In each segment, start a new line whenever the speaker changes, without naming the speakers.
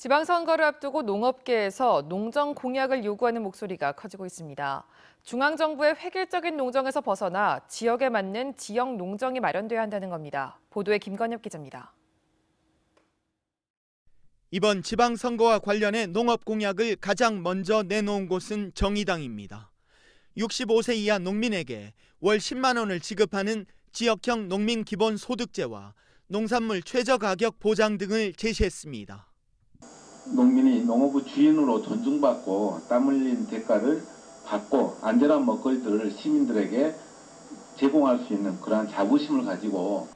지방선거를 앞두고 농업계에서 농정 공약을 요구하는 목소리가 커지고 있습니다. 중앙정부의 획일적인 농정에서 벗어나 지역에 맞는 지역 농정이 마련돼야 한다는 겁니다. 보도에 김건엽 기자입니다.
이번 지방선거와 관련해 농업 공약을 가장 먼저 내놓은 곳은 정의당입니다. 65세 이하 농민에게 월 10만 원을 지급하는 지역형 농민 기본 소득제와 농산물 최저 가격 보장 등을 제시했습니다. 농민이 농업부 주인으로 존중받고 땀 흘린 대가를 받고 안전한 먹거리들을 시민들에게 제공할 수 있는 그러한 자부심을 가지고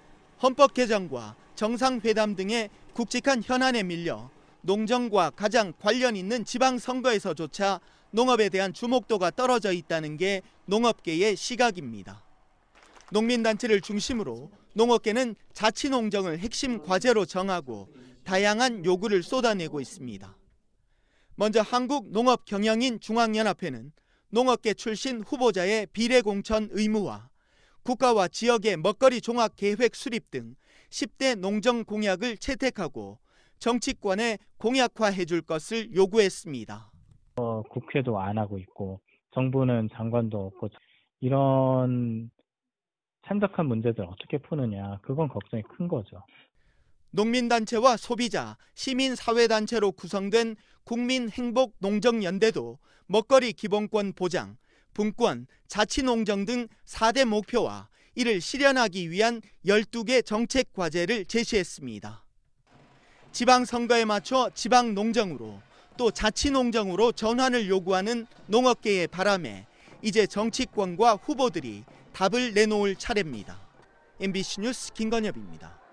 헌법 개정과 정상회담 등의 굵직한 현안에 밀려 농정과 가장 관련 있는 지방선거에서조차 농업에 대한 주목도가 떨어져 있다는 게 농업계의 시각입니다. 농민단체를 중심으로 농업계는 자치농정을 핵심 과제로 정하고 다양한 요구를 쏟아내고 있습니다. 먼저 한국농업경영인 중앙연합회는 농업계 출신 후보자의 비례공천 의무와 국가와 지역의 먹거리 종합 계획 수립 등 10대 농정 공약을 채택하고 정치권에 공약화해 줄 것을 요구했습니다.
어, 국회도 안 하고 있고 정부는 장관도 없고 이런 참작한 문제들 어떻게 푸느냐 그건 걱정이 큰 거죠.
농민단체와 소비자, 시민사회단체로 구성된 국민행복농정연대도 먹거리 기본권 보장, 분권, 자치농정 등 4대 목표와 이를 실현하기 위한 12개 정책 과제를 제시했습니다. 지방선거에 맞춰 지방농정으로 또 자치농정으로 전환을 요구하는 농업계의 바람에 이제 정치권과 후보들이 답을 내놓을 차례입니다. MBC 뉴스 김건엽입니다.